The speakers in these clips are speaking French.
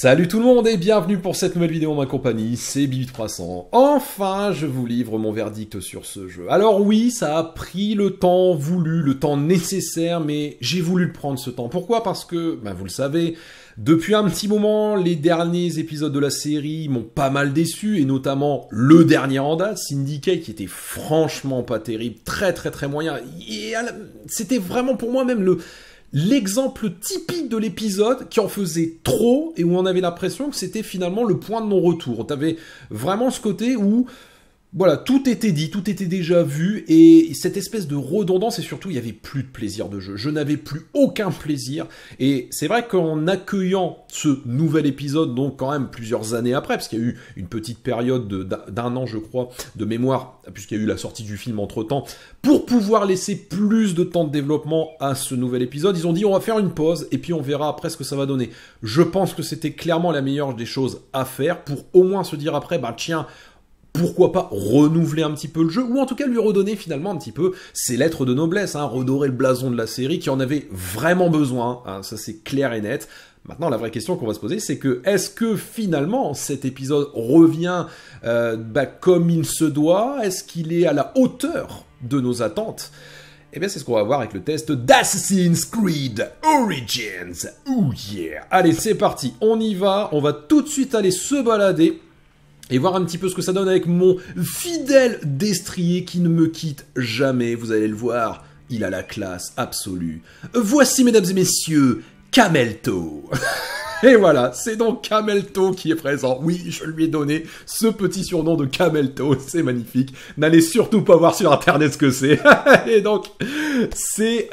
Salut tout le monde et bienvenue pour cette nouvelle vidéo en ma compagnie, c'est Bibi300. Enfin, je vous livre mon verdict sur ce jeu. Alors oui, ça a pris le temps voulu, le temps nécessaire, mais j'ai voulu le prendre ce temps. Pourquoi Parce que, ben vous le savez, depuis un petit moment, les derniers épisodes de la série m'ont pas mal déçu, et notamment le dernier en date, Syndicate, qui était franchement pas terrible, très très très moyen. Euh, c'était vraiment pour moi même le l'exemple typique de l'épisode qui en faisait trop et où on avait l'impression que c'était finalement le point de non-retour. T'avais vraiment ce côté où voilà, tout était dit, tout était déjà vu, et cette espèce de redondance, et surtout, il n'y avait plus de plaisir de jeu. Je n'avais plus aucun plaisir, et c'est vrai qu'en accueillant ce nouvel épisode, donc quand même plusieurs années après, parce qu'il y a eu une petite période d'un an, je crois, de mémoire, puisqu'il y a eu la sortie du film entre-temps, pour pouvoir laisser plus de temps de développement à ce nouvel épisode, ils ont dit on va faire une pause, et puis on verra après ce que ça va donner. Je pense que c'était clairement la meilleure des choses à faire, pour au moins se dire après, bah tiens, pourquoi pas renouveler un petit peu le jeu, ou en tout cas lui redonner finalement un petit peu ses lettres de noblesse, hein, redorer le blason de la série qui en avait vraiment besoin, hein, ça c'est clair et net. Maintenant, la vraie question qu'on va se poser, c'est que est-ce que finalement cet épisode revient euh, bah, comme il se doit Est-ce qu'il est à la hauteur de nos attentes eh bien, c'est ce qu'on va voir avec le test d'Assassin's Creed Origins. Oh yeah Allez, c'est parti, on y va, on va tout de suite aller se balader et voir un petit peu ce que ça donne avec mon fidèle destrier qui ne me quitte jamais. Vous allez le voir, il a la classe absolue. Voici, mesdames et messieurs, Camelto. Et voilà, c'est donc Camelto qui est présent. Oui, je lui ai donné ce petit surnom de Camelto, c'est magnifique. N'allez surtout pas voir sur internet ce que c'est. Et donc,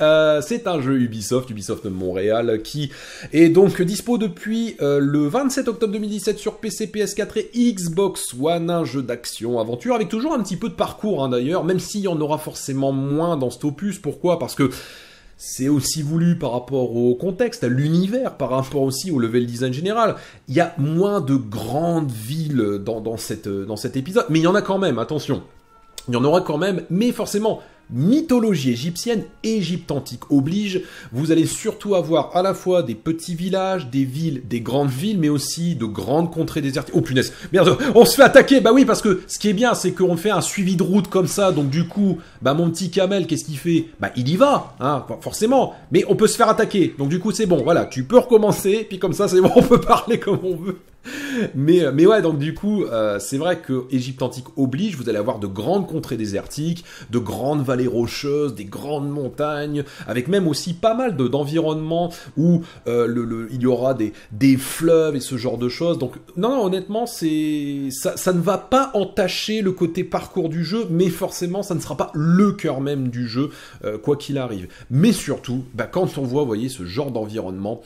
euh, c'est un jeu Ubisoft, Ubisoft Montréal, qui est donc dispo depuis euh, le 27 octobre 2017 sur PC, PS4 et Xbox One, un jeu d'action, aventure, avec toujours un petit peu de parcours hein, d'ailleurs, même s'il y en aura forcément moins dans cet opus. Pourquoi Parce que c'est aussi voulu par rapport au contexte, à l'univers, par rapport aussi au level design général. Il y a moins de grandes villes dans, cette, dans cet épisode, mais il y en a quand même, attention. Il y en aura quand même, mais forcément, mythologie égyptienne, Égypte antique oblige, vous allez surtout avoir à la fois des petits villages, des villes, des grandes villes, mais aussi de grandes contrées désertiques. Oh punaise, merde, on se fait attaquer Bah oui, parce que ce qui est bien, c'est qu'on fait un suivi de route comme ça, donc du coup, bah mon petit camel, qu'est-ce qu'il fait Bah il y va, hein, forcément, mais on peut se faire attaquer, donc du coup c'est bon, voilà, tu peux recommencer, puis comme ça c'est bon, on peut parler comme on veut mais, euh, mais ouais, donc du coup, euh, c'est vrai que Égypte antique oblige, vous allez avoir de grandes contrées désertiques, de grandes vallées rocheuses, des grandes montagnes, avec même aussi pas mal d'environnements où euh, le, il y aura des, des fleuves et ce genre de choses. Donc non, non honnêtement, c'est ça, ça ne va pas entacher le côté parcours du jeu, mais forcément, ça ne sera pas le cœur même du jeu, quoi qu'il arrive. Mais surtout, bah, quand on voit, voyez, ce genre d'environnement,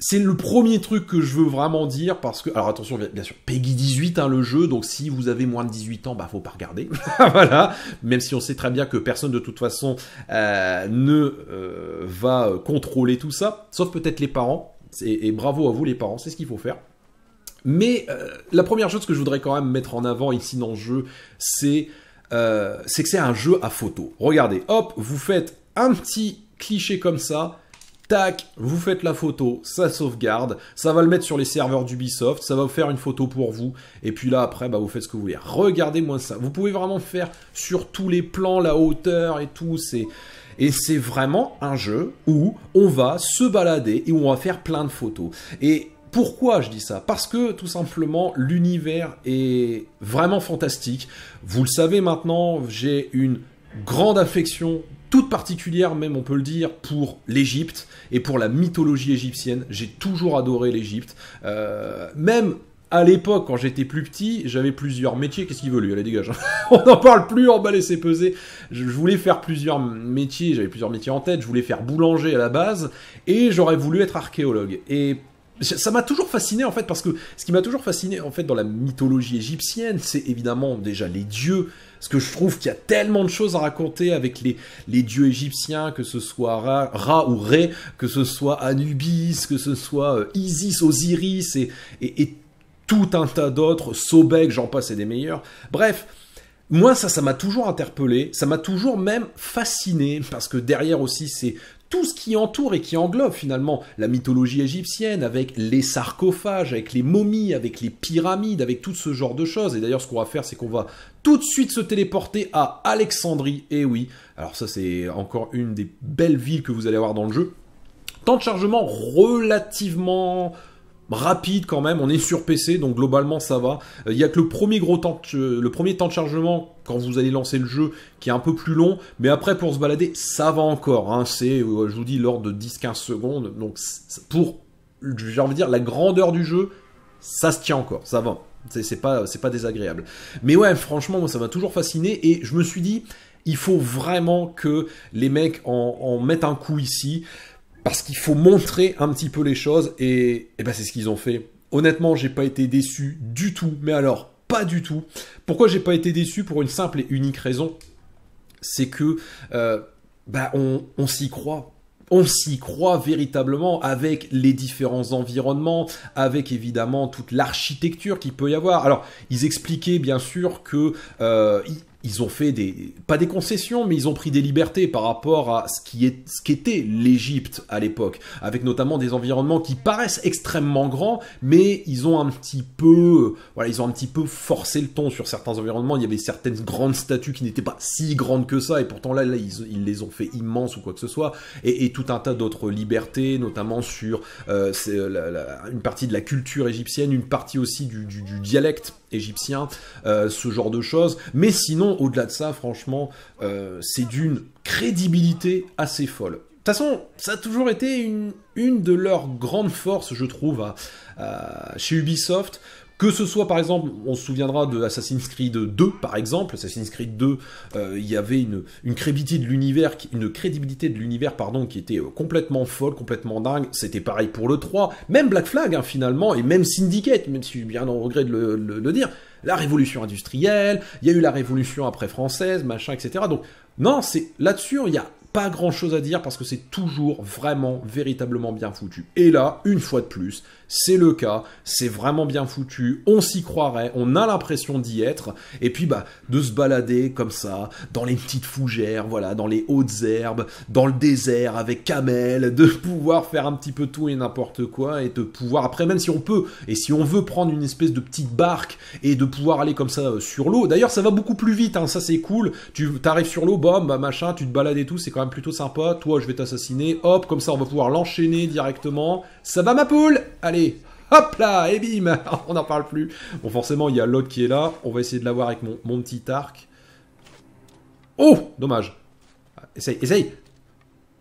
c'est le premier truc que je veux vraiment dire parce que, alors attention, bien, sûr, Peggy 18, hein, le jeu, donc si vous avez moins de 18 ans, bah faut pas regarder, voilà, même si on sait très bien que personne de toute façon euh, ne euh, va contrôler tout ça, sauf peut-être les parents, et, bravo à vous les parents, c'est ce qu'il faut faire. Mais euh, la première chose que je voudrais quand même mettre en avant ici dans le jeu, c'est que c'est un jeu à photo. Regardez, hop, vous faites un petit cliché comme ça, Tac, vous faites la photo, ça sauvegarde, ça va le mettre sur les serveurs d'Ubisoft, ça va vous faire une photo pour vous, et puis là après, bah, vous faites ce que vous voulez. Regardez-moi ça. Vous pouvez vraiment faire sur tous les plans, la hauteur et tout, c'est... Et c'est vraiment un jeu où on va se balader et où on va faire plein de photos. Et pourquoi je dis ça Parce que tout simplement l'univers est vraiment fantastique. Vous le savez maintenant, j'ai une grande affection toute particulière même on peut le dire pour l'Égypte et pour la mythologie égyptienne. J'ai toujours adoré l'Égypte. Euh, même à l'époque, quand j'étais plus petit, j'avais plusieurs métiers. Qu'est-ce qu'il veut lui Allez, dégage. on n'en parle plus, on va laisser peser. Je voulais faire plusieurs métiers, j'avais plusieurs métiers en tête. Je voulais faire boulanger à la base et j'aurais voulu être archéologue. Et ça m'a toujours fasciné en fait parce que ce qui m'a toujours fasciné en fait dans la mythologie égyptienne, c'est évidemment déjà les dieux. Parce que je trouve qu'il y a tellement de choses à raconter avec les, les dieux égyptiens, que ce soit Ra, ou Ré, que ce soit Anubis, que ce soit euh, Isis, Osiris et, tout un tas d'autres, Sobek, j'en passe c'est des meilleurs. Bref, moi, ça, ça m'a toujours interpellé, ça m'a toujours même fasciné, parce que derrière aussi, c'est tout ce qui entoure et qui englobe finalement la mythologie égyptienne, avec les sarcophages, avec les momies, avec les pyramides, avec tout ce genre de choses. Et d'ailleurs, ce qu'on va faire, c'est qu'on va tout de suite se téléporter à Alexandrie. Et eh oui, alors ça, c'est encore une des belles villes que vous allez avoir dans le jeu. Temps de chargement relativement rapide quand même. On est sur PC, donc globalement ça va. Il euh, y a que le premier gros temps, de, euh, le premier temps de chargement quand vous allez lancer le jeu qui est un peu plus long, mais après pour se balader, ça va encore. Hein. C'est, euh, je vous dis, l'ordre de 10-15 secondes. Donc pour, j'ai envie de dire, la grandeur du jeu, ça se tient encore, ça va. C'est pas, c'est pas désagréable. Mais ouais, franchement, moi ça m'a toujours fasciné et je me suis dit, il faut vraiment que les mecs en mettent un coup ici parce qu'il faut montrer un petit peu les choses et, ben, c'est ce qu'ils ont fait. Honnêtement, j'ai pas été déçu du tout, mais alors pas du tout. Pourquoi j'ai pas été déçu Pour une simple et unique raison, c'est que euh, ben on, s'y croit on s'y croit véritablement avec les différents environnements, avec évidemment toute l'architecture qu'il peut y avoir. Alors, ils expliquaient bien sûr que euh, ils ont fait des pas des concessions, mais ils ont pris des libertés par rapport à ce qui est ce qu'était l'Égypte à l'époque, avec notamment des environnements qui paraissent extrêmement grands, mais ils ont un petit peu voilà, ils ont un petit peu forcé le ton sur certains environnements. Il y avait certaines grandes statues qui n'étaient pas si grandes que ça, et pourtant là, là ils, les ont fait immenses ou quoi que ce soit, et, tout un tas d'autres libertés, notamment sur euh, une partie de la culture égyptienne, une partie aussi du dialecte égyptien, euh, ce genre de choses. Mais sinon, au-delà de ça, franchement, euh, c'est d'une crédibilité assez folle. De toute façon, ça a toujours été une, une de leurs grandes forces, je trouve, chez Ubisoft, que ce soit par exemple, on se souviendra de Assassin's Creed 2 par exemple, Assassin's Creed 2, euh, il y avait une, crédibilité de l'univers, une crédibilité de l'univers pardon, qui était euh, complètement folle, complètement dingue. C'était pareil pour le 3, même Black Flag hein, finalement, et même Syndicate, même si je bien en regret de le, dire. La révolution industrielle, il y a eu la révolution après française, machin, etc. Donc non, c'est là-dessus, il n'y a pas grand chose à dire parce que c'est toujours vraiment véritablement bien foutu. Et là, une fois de plus, c'est le cas, c'est vraiment bien foutu, on s'y croirait, on a l'impression d'y être, et puis bah de se balader comme ça, dans les petites fougères, voilà, dans les hautes herbes, dans le désert avec Kamel, de pouvoir faire un petit peu tout et n'importe quoi, et de pouvoir, après même si on peut, et si on veut prendre une espèce de petite barque, et de pouvoir aller comme ça euh, sur l'eau, d'ailleurs ça va beaucoup plus vite, hein, ça c'est cool, tu arrives sur l'eau, bam, bah, machin, tu te balades et tout, c'est quand même plutôt sympa, toi je vais t'assassiner, hop, comme ça on va pouvoir l'enchaîner directement, ça va ma poule Allez, hop là, et bim On n'en parle plus. Bon, forcément, il y a l'autre qui est là. On va essayer de l'avoir avec mon, petit arc. Oh Dommage. Ah, essaye, essaye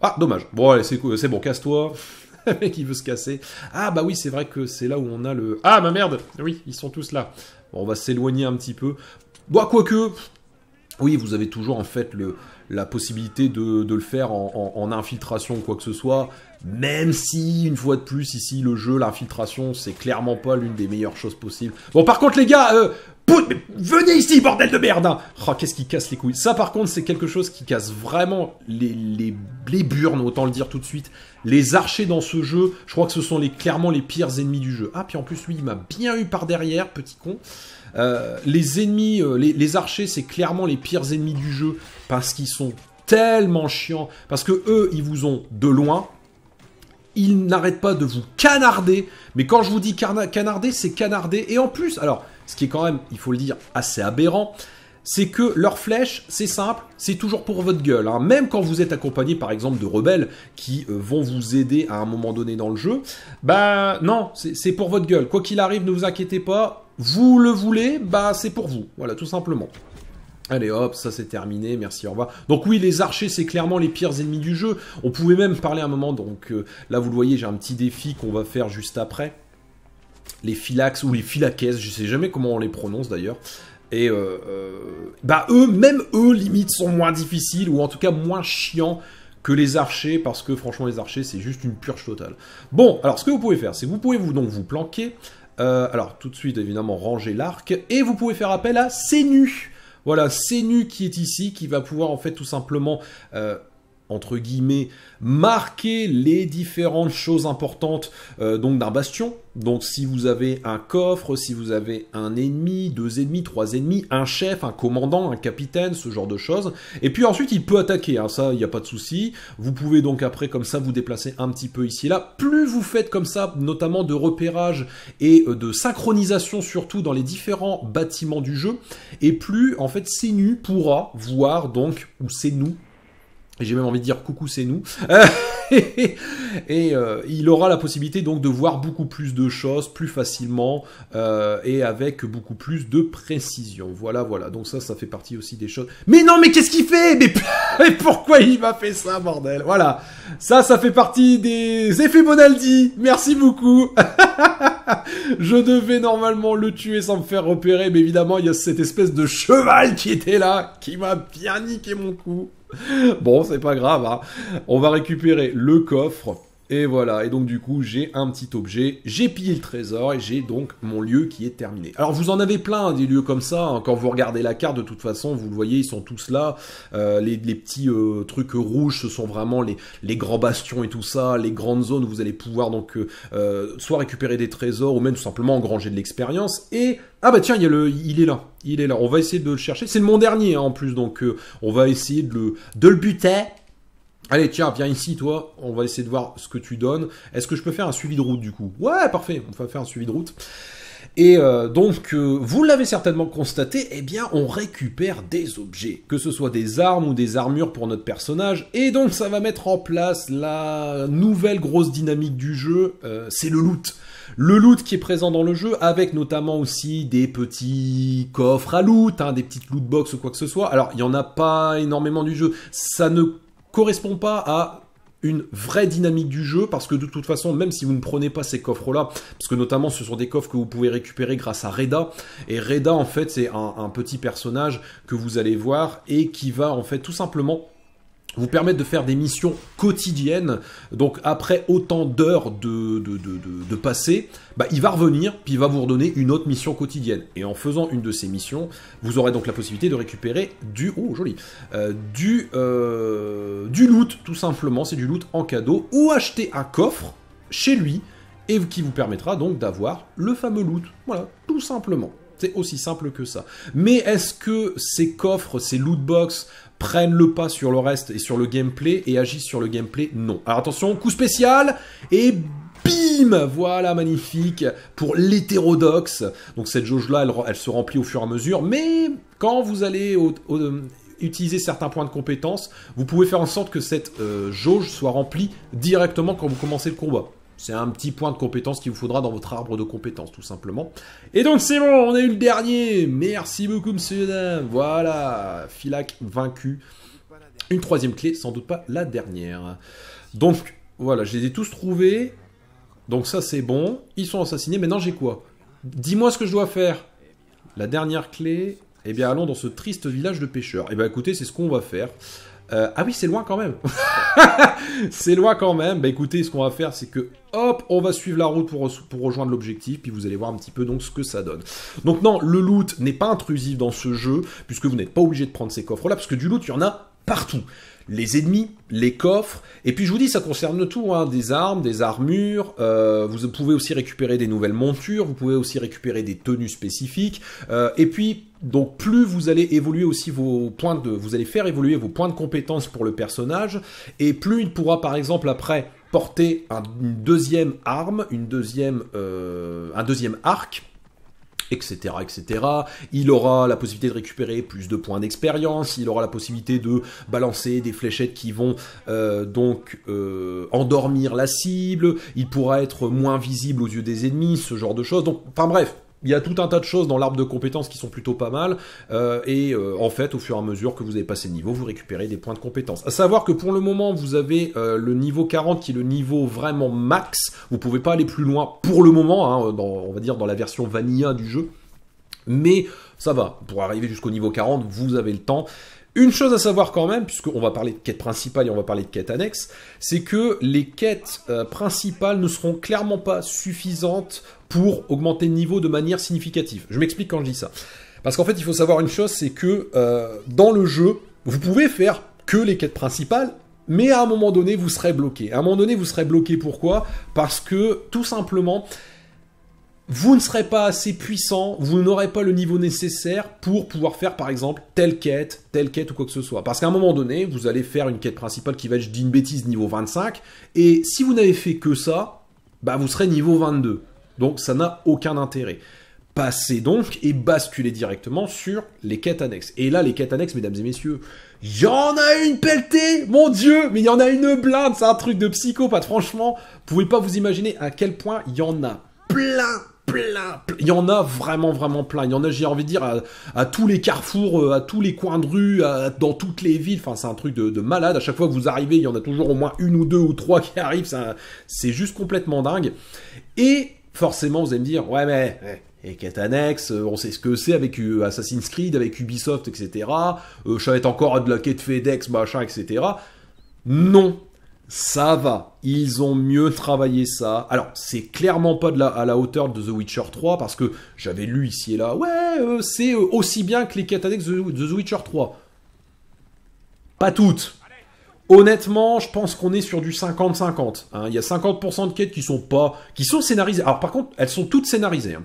Ah, dommage. Bon, allez, c'est bon, casse-toi. Le mec, il veut se casser. Ah, bah oui, c'est vrai que c'est là où on a le... Ah, ma merde Oui, ils sont tous là. Bon, on va s'éloigner un petit peu. Bon, quoique, oui, vous avez toujours en fait le, la possibilité de, de le faire en, infiltration ou quoi que ce soit, même si, une fois de plus, ici, le jeu, l'infiltration, c'est clairement pas l'une des meilleures choses possibles. Bon, par contre, les gars, euh, poutre, mais venez ici, bordel de merde hein. Oh, qu'est-ce qui casse les couilles Ça, par contre, c'est quelque chose qui casse vraiment les, les, burnes, autant le dire tout de suite. Les archers dans ce jeu, je crois que ce sont les, clairement les pires ennemis du jeu. Ah, puis en plus, lui, il m'a bien eu par derrière, petit con. Euh, les ennemis, euh, les, les archers, c'est clairement les pires ennemis du jeu, parce qu'ils sont tellement chiants, parce que eux, ils vous ont de loin, ils n'arrêtent pas de vous canarder. Mais quand je vous dis canarder, c'est canarder. Et en plus, alors, ce qui est quand même, il faut le dire, assez aberrant, c'est que leur flèche, c'est simple, c'est toujours pour votre gueule. Hein. Même quand vous êtes accompagné par exemple de rebelles qui euh, vont vous aider à un moment donné dans le jeu, bah non, c'est pour votre gueule. Quoi qu'il arrive, ne vous inquiétez pas, vous le voulez, bah c'est pour vous. Voilà, tout simplement. Allez hop, ça c'est terminé, merci, au revoir. Donc oui, les archers, c'est clairement les pires ennemis du jeu. On pouvait même parler un moment, donc euh, là vous le voyez, j'ai un petit défi qu'on va faire juste après les Philax ou les Philakes, je ne sais jamais comment on les prononce d'ailleurs. Et euh, euh, bah eux, même eux, limite, sont moins difficiles, ou en tout cas moins chiants que les archers, parce que franchement, les archers, c'est juste une purge totale. Bon, alors ce que vous pouvez faire, c'est que vous pouvez vous, donc vous planquer, euh, alors tout de suite, évidemment, ranger l'arc, et vous pouvez faire appel à Sénu. Voilà, Sénu qui est ici, qui va pouvoir en fait tout simplement entre guillemets, marquer les différentes choses importantes euh, donc d'un bastion. Donc si vous avez un coffre, si vous avez un ennemi, deux ennemis, trois ennemis, un chef, un commandant, un capitaine, ce genre de choses. Et puis ensuite il peut attaquer, hein, ça il n'y a pas de souci. Vous pouvez donc après comme ça vous déplacer un petit peu ici et là. Plus vous faites comme ça, notamment de repérage et euh, de synchronisation surtout dans les différents bâtiments du jeu, et plus en fait Senu pourra voir donc, où c'est nous j'ai même envie de dire coucou, c'est nous. et euh, il aura la possibilité donc de voir beaucoup plus de choses plus facilement euh, et avec beaucoup plus de précision. Voilà, voilà. Donc ça, ça fait partie aussi des choses. Mais non, mais qu'est-ce qu'il fait mais, pourquoi il m'a fait ça, bordel Voilà. Ça, ça fait partie des effets Bonaldi. Merci beaucoup. Je devais normalement le tuer sans me faire repérer, mais évidemment, il y a cette espèce de cheval qui était là, qui m'a bien niqué mon coup bon, c'est pas grave. Hein. On va récupérer le coffre et voilà, et donc du coup j'ai un petit objet, j'ai pillé le trésor et j'ai donc mon lieu qui est terminé. Alors vous en avez plein des lieux comme ça, hein. quand vous regardez la carte de toute façon vous le voyez ils sont tous là, euh, les, petits euh, trucs rouges ce sont vraiment les, les, grands bastions et tout ça, les grandes zones où vous allez pouvoir donc euh, soit récupérer des trésors ou même tout simplement engranger de l'expérience et ah bah tiens, il, y a le, il est là, il est là, on va essayer de le chercher, c'est mon dernier hein, en plus donc on va essayer de le, de le buter Allez, tiens, viens ici, toi. On va essayer de voir ce que tu donnes. Est-ce que je peux faire un suivi de route du coup Ouais, parfait. On va faire un suivi de route. Et euh, donc, euh, vous l'avez certainement constaté, eh bien, on récupère des objets, que ce soit des armes ou des armures pour notre personnage. Et donc, ça va mettre en place la nouvelle grosse dynamique du jeu, euh, c'est le loot. Le loot qui est présent dans le jeu, avec notamment aussi des petits coffres à loot, hein, des petites loot box ou quoi que ce soit. Alors, il n'y en a pas énormément du jeu. Ça ne correspond pas à une vraie dynamique du jeu parce que de toute façon même si vous ne prenez pas ces coffres là parce que notamment ce sont des coffres que vous pouvez récupérer grâce à Reda et Reda en fait c'est un, petit personnage que vous allez voir et qui va en fait tout simplement vous permettre de faire des missions quotidiennes. Donc après autant d'heures de, de, de, passer, bah, il va revenir, puis il va vous redonner une autre mission quotidienne. Et en faisant une de ces missions, vous aurez donc la possibilité de récupérer du... Oh, joli euh, du, euh, du loot, tout simplement. C'est du loot en cadeau. Ou acheter un coffre chez lui, et qui vous permettra donc d'avoir le fameux loot. Voilà, tout simplement. C'est aussi simple que ça. Mais est-ce que ces coffres, ces loot box, prennent le pas sur le reste et sur le gameplay et agissent sur le gameplay, non. Alors attention, coup spécial et bim Voilà, magnifique pour l'hétérodoxe. Donc cette jauge-là, elle, se remplit au fur et à mesure, mais quand vous allez euh, utiliser certains points de compétence, vous pouvez faire en sorte que cette euh, jauge soit remplie directement quand vous commencez le combat. C'est un petit point de compétence qu'il vous faudra dans votre arbre de compétences, tout simplement. Et donc c'est bon, on a eu le dernier. Merci beaucoup, monsieur Voilà, Filac vaincu. Une troisième clé, sans doute pas la dernière. Donc, voilà, je les ai tous trouvés. Donc ça, c'est bon. Ils sont assassinés. Maintenant, j'ai quoi Dis-moi ce que je dois faire. La dernière clé. Eh bien, allons dans ce triste village de pêcheurs. et eh bien, écoutez, c'est ce qu'on va faire. Euh, ah oui, c'est loin quand même. c'est loin quand même. Bah écoutez, ce qu'on va faire, c'est que hop, on va suivre la route pour, pour rejoindre l'objectif, puis vous allez voir un petit peu donc ce que ça donne. Donc non, le loot n'est pas intrusif dans ce jeu, puisque vous n'êtes pas obligé de prendre ces coffres-là, parce que du loot, il y en a partout les ennemis, les coffres, et puis je vous dis, ça concerne tout, hein, des armes, des armures, euh, vous pouvez aussi récupérer des nouvelles montures, vous pouvez aussi récupérer des tenues spécifiques, euh, et puis donc plus vous allez évoluer aussi vos points de, vous allez faire évoluer vos points de compétence pour le personnage, et plus il pourra par exemple après porter une deuxième arme, une deuxième, euh, un deuxième arc, etc., etc. Il aura la possibilité de récupérer plus de points d'expérience, il aura la possibilité de balancer des fléchettes qui vont euh, donc euh, endormir la cible, il pourra être moins visible aux yeux des ennemis, ce genre de choses. Donc, enfin bref, il y a tout un tas de choses dans l'arbre de compétences qui sont plutôt pas mal, euh, et euh, en fait, au fur et à mesure que vous avez passé le niveau, vous récupérez des points de compétences. À savoir que pour le moment, vous avez euh, le niveau 40 qui est le niveau vraiment max, vous ne pouvez pas aller plus loin pour le moment, hein, on va dire dans la version vanilla du jeu, mais ça va, pour arriver jusqu'au niveau 40, vous avez le temps. Une chose à savoir quand même, puisqu'on va parler de quête principale et on va parler de quête annexe, c'est que les quêtes principales ne seront clairement pas suffisantes pour augmenter le niveau de manière significative. Je m'explique quand je dis ça. Parce qu'en fait, il faut savoir une chose, c'est que euh, dans le jeu, vous pouvez faire que les quêtes principales, mais à un moment donné, vous serez bloqué. À un moment donné, vous serez bloqué pourquoi Parce que tout simplement, vous ne serez pas assez puissant, vous n'aurez pas le niveau nécessaire pour pouvoir faire par exemple telle quête, telle quête ou quoi que ce soit. Parce qu'à un moment donné, vous allez faire une quête principale qui va être, je une bêtise, niveau 25, et si vous n'avez fait que ça, bah vous serez niveau 22. Donc ça n'a aucun intérêt. Passez donc et basculez directement sur les quêtes annexes. Et là, les quêtes annexes, mesdames et messieurs, il y en a une pelletée Mon Dieu Mais il y en a une blinde C'est un truc de psychopathe. Franchement, vous pouvez pas vous imaginer à quel point il y en a plein plein, il y en a vraiment vraiment plein. Il y en a, j'ai envie de dire, à, tous les carrefours, euh, à tous les coins de rue, dans toutes les villes. Enfin, c'est un truc de, de, malade. À chaque fois que vous arrivez, il y en a toujours au moins une ou deux ou trois qui arrivent. C'est juste complètement dingue. Et Forcément, vous allez me dire, ouais, mais. Eh, et quête euh, on sait ce que c'est avec euh, Assassin's Creed, avec Ubisoft, etc. Euh, je savais encore de la quête FedEx, machin, etc. Non, ça va. Ils ont mieux travaillé ça. Alors, c'est clairement pas de la, à la hauteur de The Witcher 3, parce que j'avais lu ici et là, ouais, c'est aussi bien que les quêtes annexes de The Witcher 3. Pas toutes, Honnêtement, je pense qu'on est sur du 50-50. Hein. Il y a 50% de quêtes qui sont pas, qui sont scénarisées. Alors par contre, elles sont toutes scénarisées. Hein.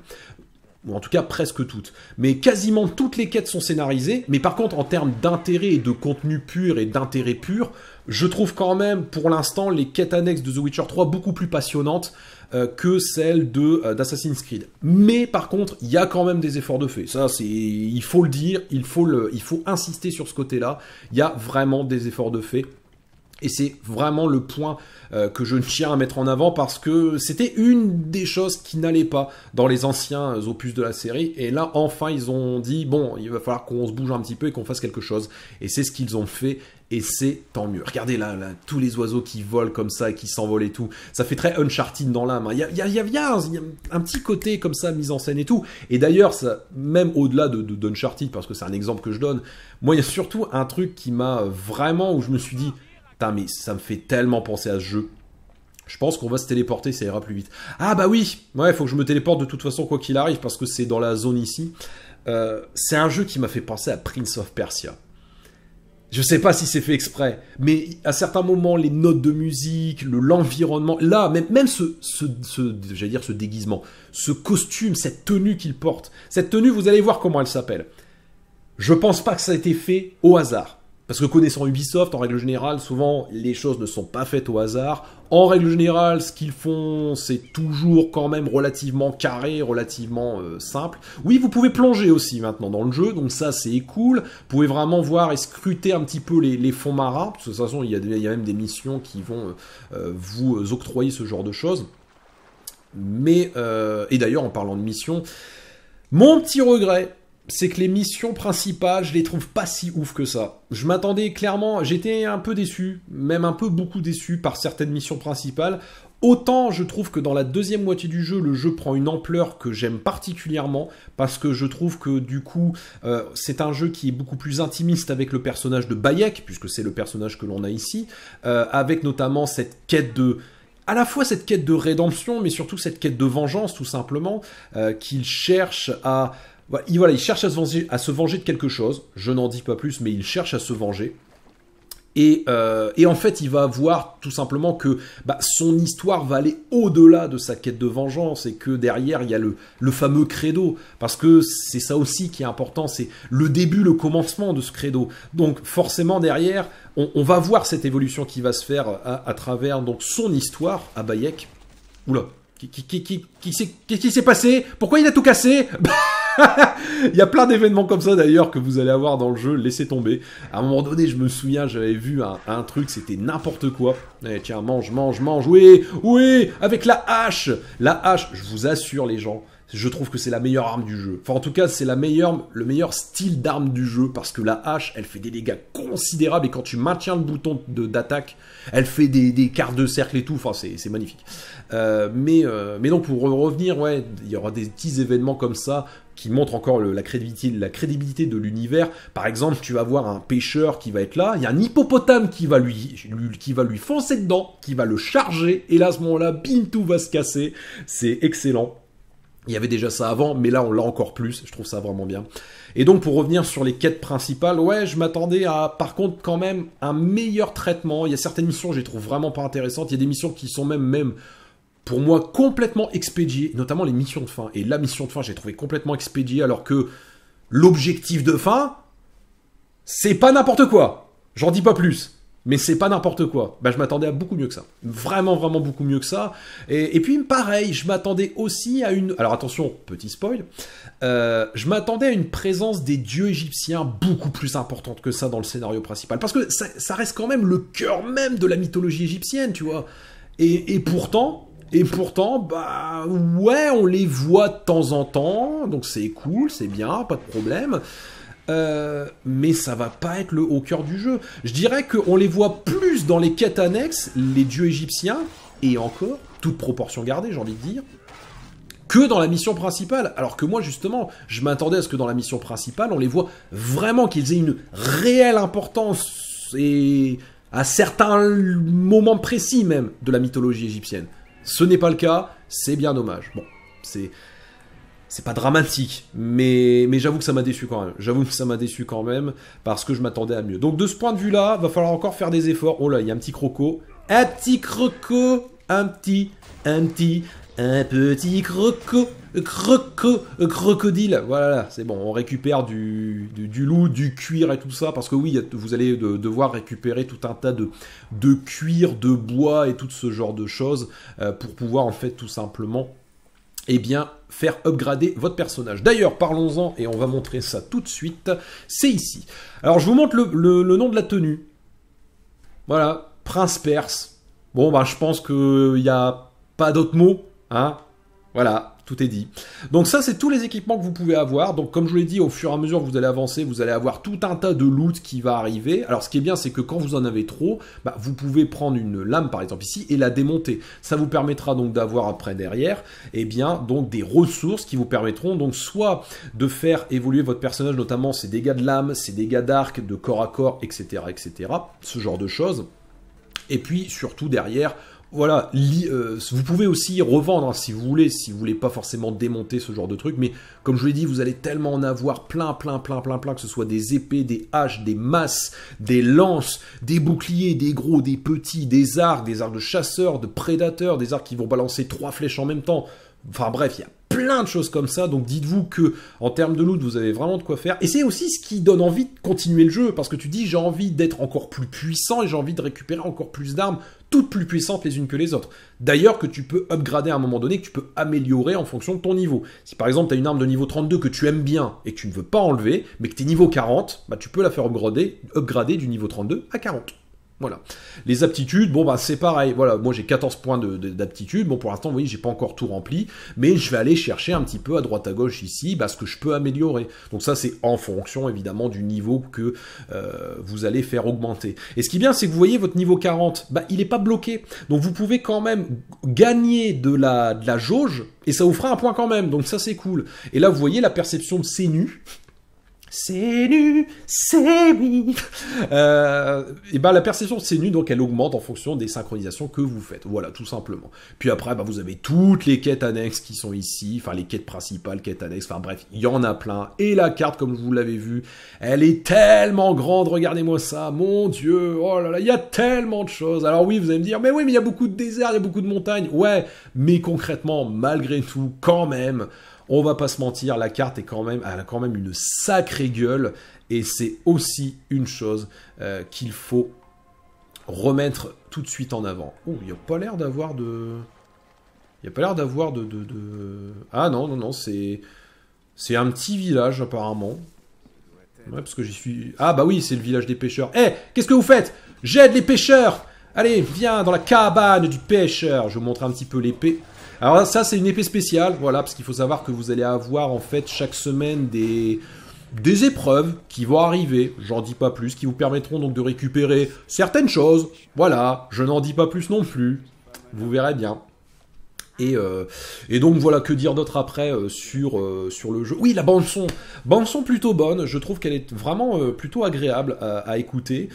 Ou en tout cas presque toutes. Mais quasiment toutes les quêtes sont scénarisées. Mais par contre, en termes d'intérêt et de contenu pur et d'intérêt pur, je trouve quand même pour l'instant les quêtes annexes de The Witcher 3 beaucoup plus passionnantes euh, que celles de euh, d'Assassin's Creed. Mais par contre, il y a quand même des efforts de fait. Ça, c'est il faut le dire, il faut le, il faut insister sur ce côté-là. Il y a vraiment des efforts de fait et c'est vraiment le point euh, que je tiens à mettre en avant parce que c'était une des choses qui n'allait pas dans les anciens euh, opus de la série. Et là, enfin, ils ont dit, bon, il va falloir qu'on se bouge un petit peu et qu'on fasse quelque chose. Et c'est ce qu'ils ont fait. Et c'est tant mieux. Regardez là, là, tous les oiseaux qui volent comme ça et qui s'envolent et tout. Ça fait très Uncharted dans l'âme. Il y a, un, petit côté comme ça, mise en scène et tout. Et d'ailleurs, même au-delà de, de, parce que c'est un exemple que je donne, moi, il y a surtout un truc qui m'a vraiment, où je me suis dit, mais ça me fait tellement penser à ce jeu. Je pense qu'on va se téléporter, ça ira plus vite. Ah bah oui Ouais, faut que je me téléporte de toute façon, quoi qu'il arrive, parce que c'est dans la zone ici. Euh, c'est un jeu qui m'a fait penser à Prince of Persia. Je sais pas si c'est fait exprès, mais à certains moments, les notes de musique, le l'environnement, là, même, même ce, dire ce déguisement, ce costume, cette tenue qu'il porte, cette tenue, vous allez voir comment elle s'appelle. Je pense pas que ça a été fait au hasard. Parce que connaissant Ubisoft, en règle générale, souvent les choses ne sont pas faites au hasard. En règle générale, ce qu'ils font, c'est toujours quand même relativement carré, relativement euh, simple. Oui, vous pouvez plonger aussi maintenant dans le jeu, donc ça c'est cool. Vous pouvez vraiment voir et scruter un petit peu les, fonds marins, de toute façon, il y a, même des missions qui vont euh, euh, vous octroyer ce genre de choses. Mais, et d'ailleurs, en parlant de missions, mon petit regret, c'est que les missions principales, je les trouve pas si ouf que ça. Je m'attendais clairement, j'étais un peu déçu, même un peu beaucoup déçu par certaines missions principales. Autant je trouve que dans la deuxième moitié du jeu, le jeu prend une ampleur que j'aime particulièrement, parce que je trouve que du coup, euh, c'est un jeu qui est beaucoup plus intimiste avec le personnage de Bayek, puisque c'est le personnage que l'on a ici, euh, avec notamment cette quête de à la fois cette quête de rédemption, mais surtout cette quête de vengeance, tout simplement, euh, qu'il cherche à voilà, il, cherche à se, venger, à se venger de quelque chose. Je n'en dis pas plus, mais il cherche à se venger. Et, euh, en fait, il va voir tout simplement que bah, son histoire va aller au-delà de sa quête de vengeance et que derrière, il y a le, fameux credo. Parce que c'est ça aussi qui est important, c'est le début, le commencement de ce credo. Donc forcément, derrière, on, va voir cette évolution qui va se faire à, travers donc, son histoire à Bayek. Oula, qui, qui, qui, qui s'est passé Pourquoi il a tout cassé Il y a plein d'événements comme ça d'ailleurs que vous allez avoir dans le jeu, laissez tomber. À un moment donné, je me souviens, j'avais vu un, truc, c'était n'importe quoi. Eh, tiens, mange, mange, mange, oui, oui, avec la hache. La hache, je vous assure les gens, je trouve que c'est la meilleure arme du jeu. Enfin, en tout cas, c'est la meilleure, le meilleur style d'arme du jeu parce que la hache, elle fait des dégâts considérables et quand tu maintiens le bouton d'attaque, elle fait des, quarts de cercle et tout. Enfin, c'est magnifique. Euh, mais, euh, mais donc, pour revenir, ouais, il y aura des petits événements comme ça qui montre encore la, crédibilité, de l'univers. Par exemple, tu vas voir un pêcheur qui va être là, il y a un hippopotame qui va lui, qui va lui foncer dedans, qui va le charger, et là, à ce moment-là, bim, tout va se casser. C'est excellent. Il y avait déjà ça avant, mais là on l'a encore plus, je trouve ça vraiment bien. Et donc pour revenir sur les quêtes principales, ouais, je m'attendais à par contre quand même un meilleur traitement. Il y a certaines missions que je les trouve vraiment pas intéressantes, il y a des missions qui sont même même pour moi complètement expédié, notamment les missions de fin. Et la mission de fin, j'ai trouvé complètement expédié. alors que l'objectif de fin, c'est pas n'importe quoi. J'en dis pas plus. Mais c'est pas n'importe quoi. Bah, je m'attendais à beaucoup mieux que ça. Vraiment, vraiment beaucoup mieux que ça. Et, puis, pareil, je m'attendais aussi à une... Alors attention, petit spoil. Euh, je m'attendais à une présence des dieux égyptiens beaucoup plus importante que ça dans le scénario principal. Parce que ça, reste quand même le cœur même de la mythologie égyptienne, tu vois. et, et pourtant, et pourtant, bah ouais, on les voit de temps en temps, donc c'est cool, c'est bien, pas de problème. Euh, mais ça va pas être le, haut cœur du jeu. Je dirais qu'on les voit plus dans les quêtes annexes, les dieux égyptiens, et encore, toute proportion gardée, j'ai envie de dire, que dans la mission principale. Alors que moi, justement, je m'attendais à ce que dans la mission principale, on les voit vraiment qu'ils aient une réelle importance et à certains moments précis même de la mythologie égyptienne. Ce n'est pas le cas, c'est bien dommage. Bon, c'est c'est pas dramatique, mais, mais j'avoue que ça m'a déçu quand même. J'avoue que ça m'a déçu quand même, parce que je m'attendais à mieux. Donc de ce point de vue-là, va falloir encore faire des efforts. Oh là, il y a un petit croco. Un petit croco Un petit, un petit, un petit croco, croco, crocodile. Voilà, c'est bon, on récupère du, du, loup, du cuir et tout ça, parce que oui, vous allez devoir récupérer tout un tas de, de cuir, de bois et tout ce genre de choses euh, pour pouvoir en fait tout simplement eh bien, faire upgrader votre personnage. D'ailleurs, parlons-en et on va montrer ça tout de suite. C'est ici. Alors, je vous montre le, nom de la tenue. Voilà, Prince Perse. Bon, bah, je pense qu'il n'y a pas d'autres mots. Hein voilà, tout est dit. Donc ça, c'est tous les équipements que vous pouvez avoir. Donc comme je vous l'ai dit, au fur et à mesure que vous allez avancer, vous allez avoir tout un tas de loot qui va arriver. Alors ce qui est bien, c'est que quand vous en avez trop, bah, vous pouvez prendre une lame, par exemple ici, et la démonter. Ça vous permettra donc d'avoir après derrière, eh bien, donc des ressources qui vous permettront donc soit de faire évoluer votre personnage, notamment ses dégâts de lame, ses dégâts d'arc, de corps à corps, etc., etc., ce genre de choses. Et puis surtout derrière, voilà, euh, vous pouvez aussi revendre hein, si vous voulez, si vous voulez pas forcément démonter ce genre de truc, mais comme je l'ai dit, vous allez tellement en avoir plein, plein, plein, plein, plein, que ce soit des épées, des haches, des masses, des lances, des boucliers, des gros, des petits, des arcs, des arcs de chasseurs, de prédateurs, des arcs qui vont balancer trois flèches en même temps. Enfin bref, il y a plein de choses comme ça. Donc dites-vous que en termes de loot, vous avez vraiment de quoi faire. Et c'est aussi ce qui donne envie de continuer le jeu, parce que tu dis j'ai envie d'être encore plus puissant et j'ai envie de récupérer encore plus d'armes, toutes plus puissantes les unes que les autres. D'ailleurs que tu peux upgrader à un moment donné, que tu peux améliorer en fonction de ton niveau. Si par exemple tu as une arme de niveau 32 que tu aimes bien et que tu ne veux pas enlever, mais que tu es niveau 40, bah, tu peux la faire upgrader, upgrader du niveau 32 à 40. Voilà. Les aptitudes, bon bah c'est pareil. Voilà, moi j'ai 14 points d'aptitude. Bon pour l'instant, vous voyez, j'ai pas encore tout rempli, mais je vais aller chercher un petit peu à droite à gauche ici, bah, ce que je peux améliorer. Donc ça c'est en fonction évidemment du niveau que euh, vous allez faire augmenter. Et ce qui est bien, c'est que vous voyez votre niveau 40, bah il est pas bloqué. Donc vous pouvez quand même gagner de la, de la jauge et ça vous fera un point quand même. Donc ça c'est cool. Et là vous voyez la perception de nu c'est nu, c'est oui. Euh, et ben la perception c'est nu, donc elle augmente en fonction des synchronisations que vous faites. Voilà, tout simplement. Puis après, ben, vous avez toutes les quêtes annexes qui sont ici, enfin les quêtes principales, quêtes annexes, enfin bref, il y en a plein. Et la carte, comme vous l'avez vu, elle est tellement grande, regardez-moi ça, mon dieu, oh là là, il y a tellement de choses. Alors oui, vous allez me dire, mais oui, mais il y a beaucoup de déserts, il y a beaucoup de montagnes. Ouais, mais concrètement, malgré tout, quand même, on va pas se mentir, la carte est quand même, elle a quand même une sacrée gueule. Et c'est aussi une chose euh, qu'il faut remettre tout de suite en avant. Oh, il n'y a pas l'air d'avoir de... Il n'y a pas l'air d'avoir de, de, de, Ah non, non, non, c'est... C'est un petit village, apparemment. Ouais, parce que j'y suis... Ah bah oui, c'est le village des pêcheurs. Eh, qu'est-ce que vous faites J'aide les pêcheurs Allez, viens dans la cabane du pêcheur. Je vous montre un petit peu l'épée. Alors ah. ça, c'est une épée spéciale, voilà, parce qu'il faut savoir que vous allez avoir en fait chaque semaine des des épreuves qui vont arriver, j'en dis pas plus, qui vous permettront donc de récupérer certaines choses. Voilà, je n'en dis pas plus non plus. Vous verrez bien. Euh, et, donc voilà, que dire d'autre après euh, euh, sur, le jeu Oui, la bande-son. Bande-son plutôt bonne, je trouve qu'elle est vraiment plutôt agréable à, à écouter.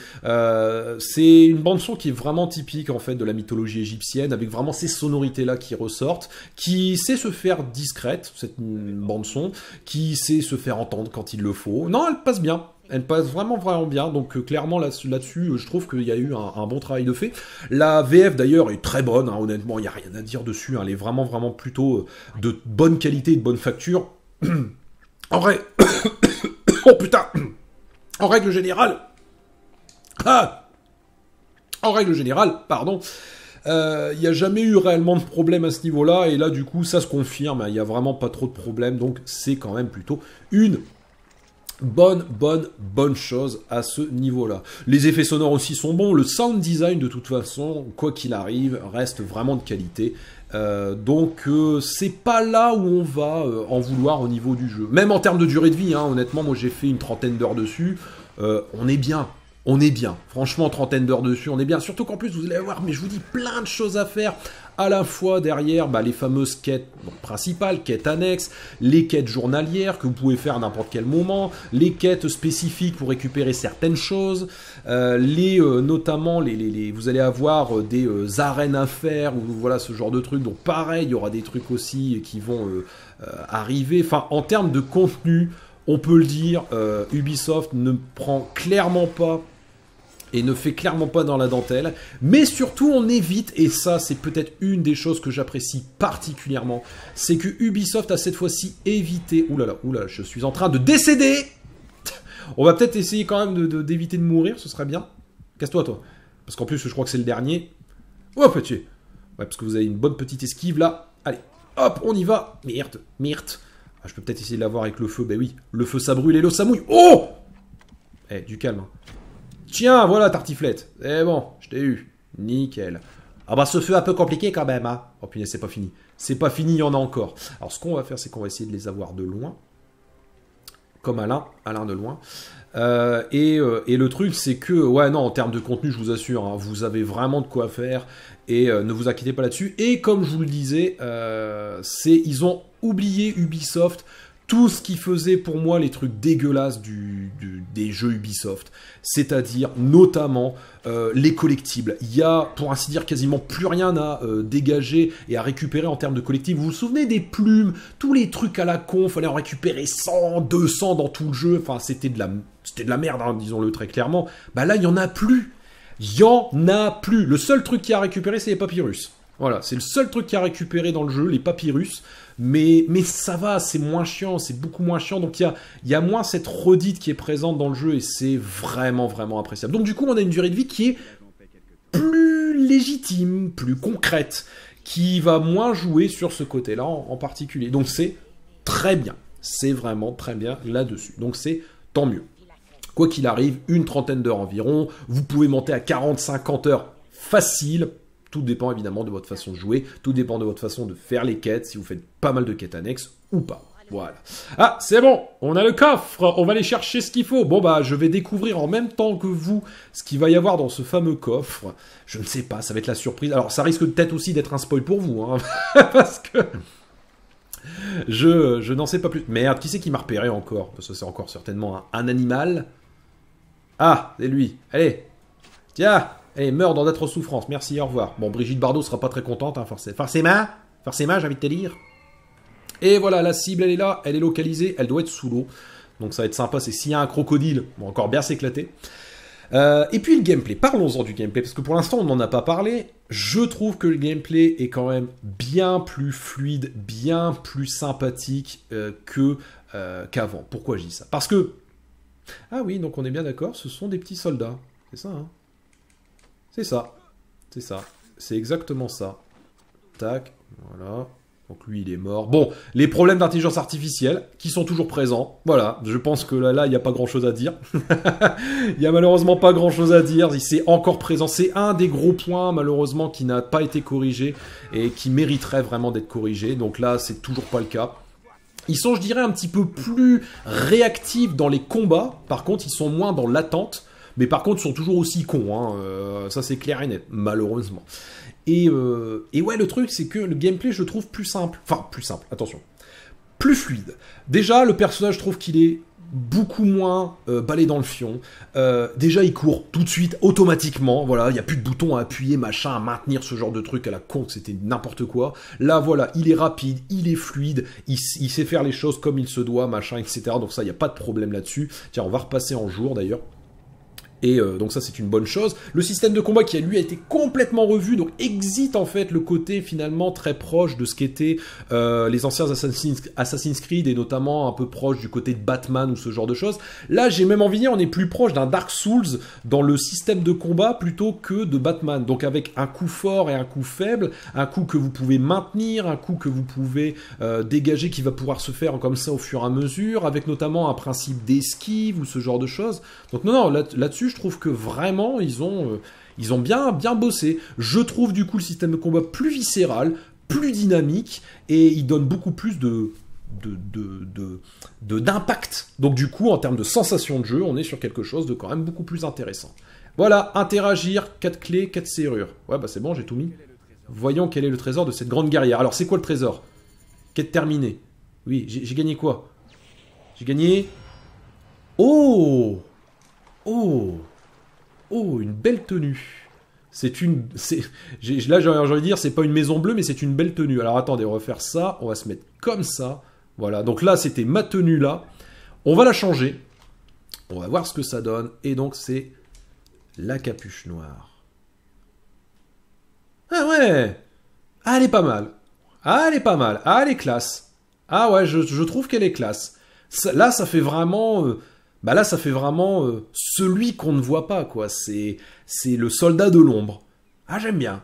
c'est une bande-son qui est vraiment typique en fait de la mythologie égyptienne, avec vraiment ces sonorités-là qui ressortent, qui sait se faire discrète, cette bande-son, qui sait se faire entendre quand il le faut. Non, elle passe bien, elle passe vraiment vraiment bien, donc euh, clairement là-dessus, là euh, je trouve qu'il y a eu un, bon travail de fait. La VF d'ailleurs est très bonne, hein, honnêtement, il n'y a rien à dire dessus, hein. elle est vraiment vraiment plutôt euh, de bonne qualité et de bonne facture. en vrai, oh putain, en règle générale, ah. en règle générale, pardon, il n'y a jamais eu réellement de problème à ce niveau-là, et là du coup ça se confirme, hein. il n'y a vraiment pas trop de problème, donc c'est quand même plutôt une bonne, bonne, bonne chose à ce niveau-là. Les effets sonores aussi sont bons, le sound design de toute façon, quoi qu'il arrive, reste vraiment de qualité. Euh, donc euh, c'est pas là où on va euh, en vouloir au niveau du jeu. Même en termes de durée de vie, hein, honnêtement, moi j'ai fait une trentaine d'heures dessus, on est bien. On est bien. Franchement, trentaine d'heures dessus, on est bien. Surtout qu'en plus, vous allez avoir, mais je vous dis, plein de choses à faire à la fois derrière bah, les fameuses quêtes principales, quêtes annexes, les quêtes journalières que vous pouvez faire à n'importe quel moment, les quêtes spécifiques pour récupérer certaines choses, euh, les euh, notamment les, les, les, vous allez avoir euh, des arènes à faire ou voilà ce genre de trucs. Donc pareil, il y aura des trucs aussi qui vont arriver. Enfin, en termes de contenu, on peut le dire, Ubisoft ne prend clairement pas et ne fait clairement pas dans la dentelle. Mais surtout, on évite, et ça c'est peut-être une des choses que j'apprécie particulièrement, c'est que Ubisoft a cette fois-ci évité... Ouh là là, là je suis en train de décéder On va peut-être essayer quand même d'éviter de, mourir, ce serait bien. Casse-toi, toi. Parce qu'en plus, je crois que c'est le dernier. Oh, petit Ouais, parce que vous avez une bonne petite esquive, là. Allez, hop, on y va Merde, merde ah, Je peux peut-être essayer de l'avoir avec le feu, ben oui. Le feu, ça brûle et l'eau, ça mouille Oh Eh, du calme. Hein. Tiens, voilà, tartiflette. Eh bon, je t'ai eu. Nickel. Ah bah ce feu un peu compliqué quand même, hein. Oh punaise, c'est pas fini. C'est pas fini, il y en a encore. Alors ce qu'on va faire, c'est qu'on va essayer de les avoir de loin. Comme Alain, Alain de loin. Euh, et, euh, et, le truc, c'est que, ouais, non, en termes de contenu, je vous assure, hein, vous avez vraiment de quoi faire et euh, ne vous inquiétez pas là-dessus. Et comme je vous le disais, c'est ils ont oublié Ubisoft tout ce qui faisait pour moi les trucs dégueulasses des jeux Ubisoft, c'est-à-dire notamment euh, les collectibles. Il y a, pour ainsi dire, quasiment plus rien à euh, dégager et à récupérer en termes de collectibles. Vous vous souvenez des plumes, tous les trucs à la con, fallait en récupérer 100, 200 dans tout le jeu, enfin c'était de la, c'était de la merde, hein, disons-le très clairement. Bah là, il n'y en a plus. Il n'y en a plus. Le seul truc qui a récupéré, c'est les papyrus. Voilà, c'est le seul truc qu'il a récupéré dans le jeu, les papyrus. Mais, mais ça va, c'est moins chiant, c'est beaucoup moins chiant. Donc il y a, y a moins cette redite qui est présente dans le jeu et c'est vraiment, vraiment appréciable. Donc du coup, on a une durée de vie qui est plus légitime, plus concrète, qui va moins jouer sur ce côté-là en, en particulier. Donc c'est très bien, c'est vraiment très bien là-dessus. Donc c'est tant mieux. Quoi qu'il arrive, une trentaine d'heures environ, vous pouvez monter à 40-50 heures facile tout dépend évidemment de votre façon de jouer, tout dépend de votre façon de faire les quêtes, si vous faites pas mal de quêtes annexes ou pas. Voilà. Ah, c'est bon, on a le coffre, on va aller chercher ce qu'il faut. Bon bah, je vais découvrir en même temps que vous ce qu'il va y avoir dans ce fameux coffre. Je ne sais pas, ça va être la surprise. Alors, ça risque peut-être aussi d'être un spoil pour vous, hein, parce que... Je, n'en sais pas plus. Merde, qui c'est qui m'a repéré encore Parce que c'est encore certainement un animal. Ah, c'est lui. Allez. Tiens, elle meurt dans d'autres souffrances. Merci, au revoir. Bon, Brigitte Bardot sera pas très contente, hein, forcément. Forcément, j'ai envie de te dire. Et voilà, la cible, elle est là, elle est localisée, elle doit être sous l'eau. Donc ça va être sympa, c'est s'il y a un crocodile, on va encore bien s'éclater. Euh, et puis le gameplay, parlons-en du gameplay, parce que pour l'instant on n'en a pas parlé. Je trouve que le gameplay est quand même bien plus fluide, bien plus sympathique euh, que euh, qu'avant. Pourquoi je dis ça Parce que... Ah oui, donc on est bien d'accord, ce sont des petits soldats. C'est ça, hein c'est ça. C'est ça. C'est exactement ça. Tac. Voilà. Donc lui, il est mort. Bon, les problèmes d'intelligence artificielle, qui sont toujours présents. Voilà, je pense que là, là, il n'y a pas grand-chose à dire. il n'y a malheureusement pas grand-chose à dire. C'est encore présent. C'est un des gros points, malheureusement, qui n'a pas été corrigé et qui mériterait vraiment d'être corrigé. Donc là, c'est toujours pas le cas. Ils sont, je dirais, un petit peu plus réactifs dans les combats. Par contre, ils sont moins dans l'attente. Mais par contre, ils sont toujours aussi cons, hein, euh, ça c'est clair et net, malheureusement. Et, euh, et ouais, le truc, c'est que le gameplay, je le trouve plus simple. Enfin, plus simple, attention. Plus fluide. Déjà, le personnage, trouve qu'il est beaucoup moins euh, balé dans le fion. déjà, il court tout de suite, automatiquement. Voilà, il n'y a plus de bouton à appuyer, machin, à maintenir ce genre de truc à la con, c'était n'importe quoi. Là, voilà, il est rapide, il est fluide, il, il, sait faire les choses comme il se doit, machin, etc. Donc ça, il n'y a pas de problème là-dessus. Tiens, on va repasser en jour d'ailleurs. Et euh, donc ça c'est une bonne chose. Le système de combat qui a lui a été complètement revu, donc exit en fait le côté finalement très proche de ce qu'étaient euh, les anciens Assassin's, Creed et notamment un peu proche du côté de Batman ou ce genre de choses. Là j'ai même envie de dire on est plus proche d'un Dark Souls dans le système de combat plutôt que de Batman. Donc avec un coup fort et un coup faible, un coup que vous pouvez maintenir, un coup que vous pouvez euh, dégager qui va pouvoir se faire comme ça au fur et à mesure, avec notamment un principe d'esquive ou ce genre de choses. Donc non non là-dessus là dessus je trouve que vraiment, ils ont, euh, ils ont bien, bien bossé. Je trouve du coup le système de combat plus viscéral, plus dynamique, et il donne beaucoup plus de de, d'impact. Donc du coup, en termes de sensation de jeu, on est sur quelque chose de quand même beaucoup plus intéressant. Voilà, interagir, 4 clés, 4 serrures. Ouais, bah c'est bon, j'ai tout mis. Voyons quel est le trésor de cette grande guerrière. Alors, c'est quoi le trésor Quête terminée. Oui, j'ai gagné quoi J'ai gagné... Oh Oh Oh, une belle tenue. C'est une. Là, j'ai envie de dire, c'est pas une maison bleue, mais c'est une belle tenue. Alors attendez, on va faire ça. On va se mettre comme ça. Voilà. Donc là, c'était ma tenue là. On va la changer. On va voir ce que ça donne. Et donc, c'est la capuche noire. Ah ouais ah, Elle est pas mal. Ah, elle est pas mal. Ah, elle est classe. Ah ouais, je, trouve qu'elle est classe. là, ça fait vraiment. Euh, bah là, ça fait vraiment euh, celui qu'on ne voit pas, quoi. C'est, c'est le soldat de l'ombre. Ah, j'aime bien.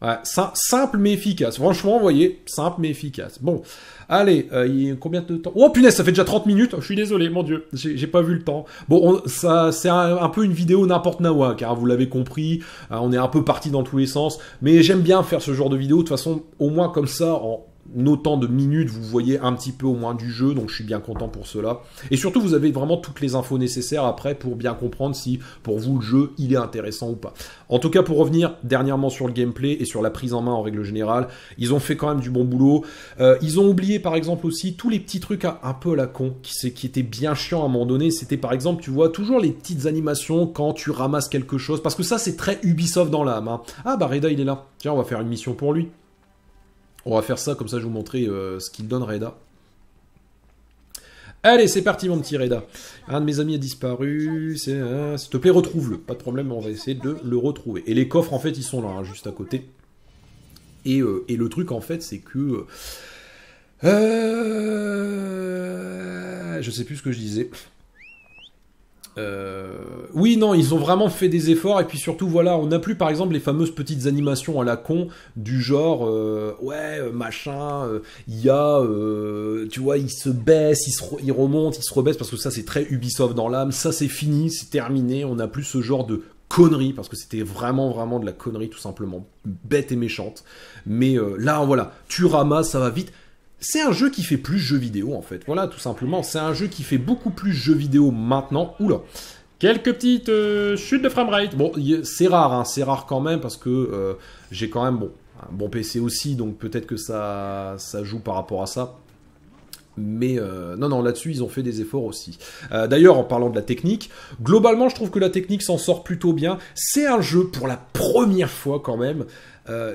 Ouais, simple mais efficace. Franchement, vous voyez, simple mais efficace. Bon, allez, euh, y a combien de temps Oh punaise, ça fait déjà 30 minutes. Je suis désolé, mon dieu, j'ai pas vu le temps. Bon, ça, c'est un, peu une vidéo n'importe nawa, car vous l'avez compris, hein, on est un peu parti dans tous les sens. Mais j'aime bien faire ce genre de vidéo. De toute façon, au moins comme ça, en notant de minutes, vous voyez un petit peu au moins du jeu, donc je suis bien content pour cela. Et surtout, vous avez vraiment toutes les infos nécessaires après pour bien comprendre si pour vous le jeu il est intéressant ou pas. En tout cas, pour revenir dernièrement sur le gameplay et sur la prise en main en règle générale, ils ont fait quand même du bon boulot. Euh, ils ont oublié par exemple aussi tous les petits trucs à, un peu à la con qui, qui étaient bien chiants à un moment donné. C'était par exemple, tu vois, toujours les petites animations quand tu ramasses quelque chose, parce que ça c'est très Ubisoft dans l'âme. Hein. Ah bah Reda il est là, tiens on va faire une mission pour lui. On va faire ça, comme ça je vais vous montrer euh, ce qu'il donne Reda. Allez, c'est parti mon petit Reda. Un de mes amis a disparu. Hein, s'il te plaît, retrouve-le. Pas de problème, on va essayer de le retrouver. Et les coffres, en fait, ils sont là, hein, juste à côté. Euh, et, le truc, en fait, c'est que... Je euh, je sais plus ce que je disais. Euh, oui, non, ils ont vraiment fait des efforts et puis surtout, voilà, on n'a plus par exemple les fameuses petites animations à la con du genre euh, ouais euh, machin, il y a, tu vois, il se baisse, il, il remonte, il se rebaisse parce que ça c'est très Ubisoft dans l'âme, ça c'est fini, c'est terminé, on n'a plus ce genre de connerie parce que c'était vraiment vraiment de la connerie tout simplement bête et méchante. Mais là, voilà, tu ramasses, ça va vite c'est un jeu qui fait plus jeu vidéo en fait. Voilà, tout simplement, c'est un jeu qui fait beaucoup plus jeu vidéo maintenant. Oula Quelques petites euh, chutes de framerate. Bon, c'est rare, hein, c'est rare quand même parce que euh, j'ai quand même bon, un bon PC aussi, donc peut-être que ça, ça joue par rapport à ça. Mais euh, non, non, là-dessus, ils ont fait des efforts aussi. D'ailleurs, en parlant de la technique, globalement, je trouve que la technique s'en sort plutôt bien. C'est un jeu, pour la première fois quand même,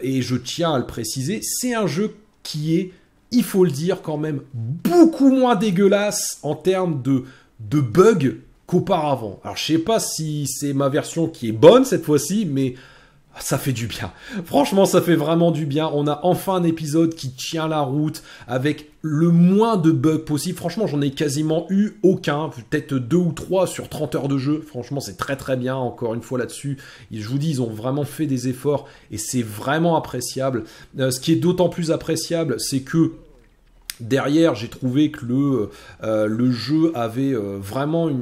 et je tiens à le préciser, c'est un jeu qui est il faut le dire quand même, beaucoup moins dégueulasse en termes de, de bugs qu'auparavant. Alors je sais pas si c'est ma version qui est bonne cette fois-ci, mais ça fait du bien. Franchement, ça fait vraiment du bien. On a enfin un épisode qui tient la route avec le moins de bugs possible. Franchement, j'en ai quasiment eu aucun, peut-être deux ou trois sur 30 heures de jeu. Franchement, c'est très très bien. Encore une fois là-dessus, je vous dis, ils ont vraiment fait des efforts et c'est vraiment appréciable. Euh, ce qui est d'autant plus appréciable, c'est que Derrière, j'ai trouvé que le, euh, le jeu avait euh, vraiment une,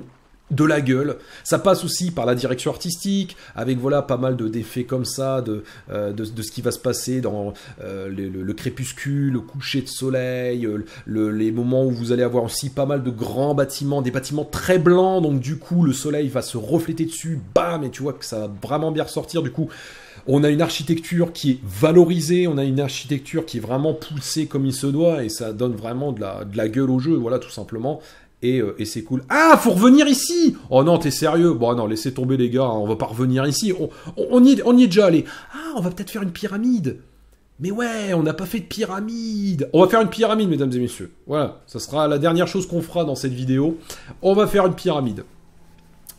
de la gueule. Ça passe aussi par la direction artistique, avec voilà pas mal de d'effets comme ça, de, euh, ce qui va se passer dans euh, le, crépuscule, le coucher de soleil, euh, les moments où vous allez avoir aussi pas mal de grands bâtiments, des bâtiments très blancs, donc du coup le soleil va se refléter dessus, bam, et tu vois que ça va vraiment bien ressortir, du coup... On a une architecture qui est valorisée, on a une architecture qui est vraiment poussée comme il se doit, et ça donne vraiment de la, de la gueule au jeu, voilà, tout simplement. Euh, et, c'est cool. Ah, faut revenir ici Oh non, t'es sérieux Bon, non, laissez tomber les gars, hein, on va pas revenir ici. On, on, y, est, on y est déjà allé. Ah, on va peut-être faire une pyramide. Mais ouais, on n'a pas fait de pyramide. On va faire une pyramide, mesdames et messieurs. Voilà, ça sera la dernière chose qu'on fera dans cette vidéo. On va faire une pyramide.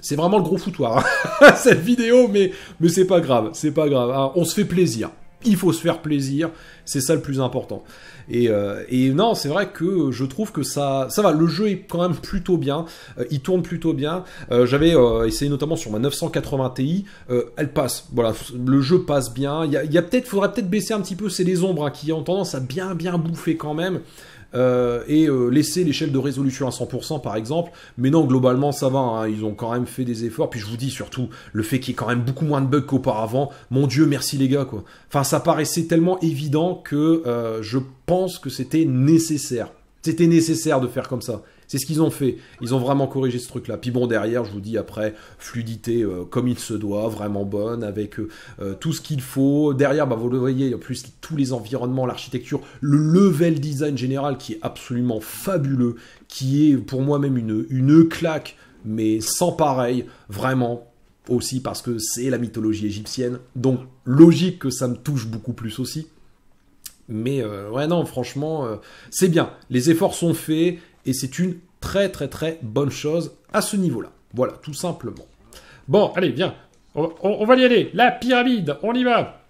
C'est vraiment le gros foutoir, hein. cette vidéo, mais, mais c'est pas grave, c'est pas grave. Hein. on se fait plaisir il faut se faire plaisir, c'est ça le plus important. Et, euh, non, c'est vrai que je trouve que ça, va, le jeu est quand même plutôt bien, euh, il tourne plutôt bien. Euh, j'avais essayé notamment sur ma 980 Ti, elle passe, voilà, le jeu passe bien. Il y a, peut-être, faudrait peut-être baisser un petit peu, c'est les ombres hein, qui ont tendance à bien bien bouffer quand même. Euh, et euh, laisser l'échelle de résolution à 100% par exemple. Mais non, globalement ça va, hein. ils ont quand même fait des efforts. Puis je vous dis surtout le fait qu'il y ait quand même beaucoup moins de bugs qu'auparavant. Mon dieu, merci les gars quoi. Enfin, ça paraissait tellement évident que euh, je pense que c'était nécessaire. C'était nécessaire de faire comme ça. C'est ce qu'ils ont fait. Ils ont vraiment corrigé ce truc-là. Puis bon, derrière, je vous dis après, fluidité euh, comme il se doit, vraiment bonne, avec euh, euh, tout ce qu'il faut. Derrière, bah, vous le voyez, en plus, tous les environnements, l'architecture, le level design général qui est absolument fabuleux, qui est pour moi-même une, une claque, mais sans pareil, vraiment aussi parce que c'est la mythologie égyptienne, donc logique que ça me touche beaucoup plus aussi. Mais ouais, non, franchement, c'est bien. Les efforts sont faits et c'est une très très très bonne chose à ce niveau-là. Voilà, tout simplement. Bon, allez, viens, on, va y aller, la pyramide, on y va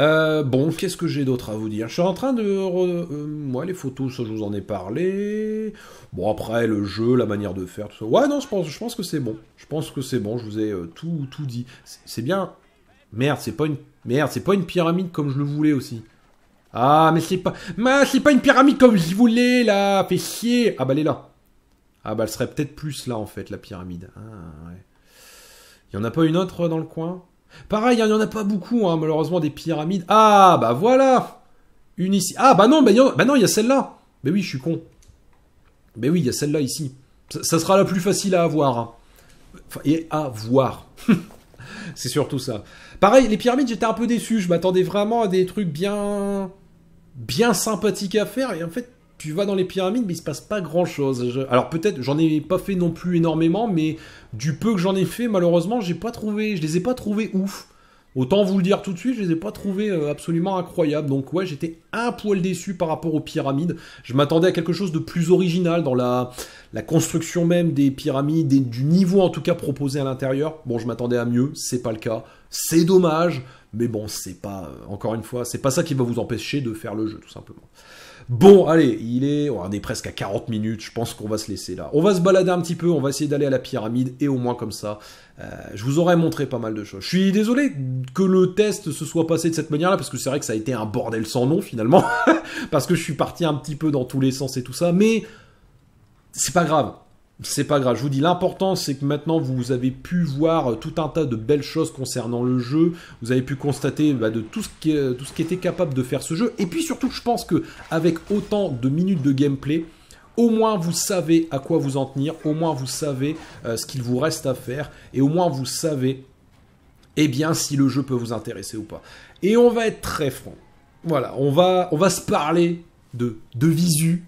euh, bon, qu'est-ce que j'ai d'autre à vous dire Je suis en train de... Euh, moi, les photos, ça, je vous en ai parlé. Bon, après, le jeu, la manière de faire, tout ça. Ouais, non, je pense, je pense que c'est bon. Je pense que c'est bon, je vous ai euh, tout, tout dit. C'est bien... Merde, c'est pas une... Merde, c'est pas une pyramide comme je le voulais aussi. Ah, mais c'est pas, mais c'est pas une pyramide comme je voulais, là, chier Ah, bah, elle est là. Ah, bah, elle serait peut-être plus là, en fait, la pyramide. Ah, ouais. Il y en a pas une autre dans le coin Pareil, il hein, n'y en a pas beaucoup, hein, malheureusement, des pyramides. Ah, bah, voilà. Une ici. Ah, bah, non, bah, bah non, il y a celle-là. Mais bah, oui, je suis con. Mais bah, oui, il y a celle-là ici. Ça, sera la plus facile à avoir. Hein. et à voir. C'est surtout ça. Pareil, les pyramides, j'étais un peu déçu. Je m'attendais vraiment à des trucs bien bien sympathique à faire. Et en fait, tu vas dans les pyramides, mais il se passe pas grand chose. Alors peut-être, j'en ai pas fait non plus énormément, mais du peu que j'en ai fait, malheureusement, j'ai pas trouvé, je les ai pas trouvés ouf. Autant vous le dire tout de suite, je les ai pas trouvés euh, absolument incroyables. Donc ouais, j'étais un poil déçu par rapport aux pyramides. Je m'attendais à quelque chose de plus original dans la, la construction même des pyramides du niveau en tout cas proposé à l'intérieur. Bon, je m'attendais à mieux, c'est pas le cas. C'est dommage. Mais bon, c'est pas, euh, encore une fois, c'est pas ça qui va vous empêcher de faire le jeu, tout simplement. Bon, allez, il est, on est presque à 40 minutes, je pense qu'on va se laisser là. On va se balader un petit peu, on va essayer d'aller à la pyramide, et au moins comme ça, euh, je vous aurais montré pas mal de choses. Je suis désolé que le test se soit passé de cette manière-là, parce que c'est vrai que ça a été un bordel sans nom, finalement, parce que je suis parti un petit peu dans tous les sens et tout ça, mais c'est pas grave c'est pas grave. Je vous dis, l'important, c'est que maintenant, vous avez pu voir tout un tas de belles choses concernant le jeu. Vous avez pu constater bah, de tout ce, qui, euh, tout ce qui était capable de faire ce jeu. Et puis surtout, je pense que avec autant de minutes de gameplay, au moins vous savez à quoi vous en tenir. Au moins vous savez euh, ce qu'il vous reste à faire. Et au moins vous savez, eh bien, si le jeu peut vous intéresser ou pas. Et on va être très franc. Voilà, on va, on va se parler de, de visu.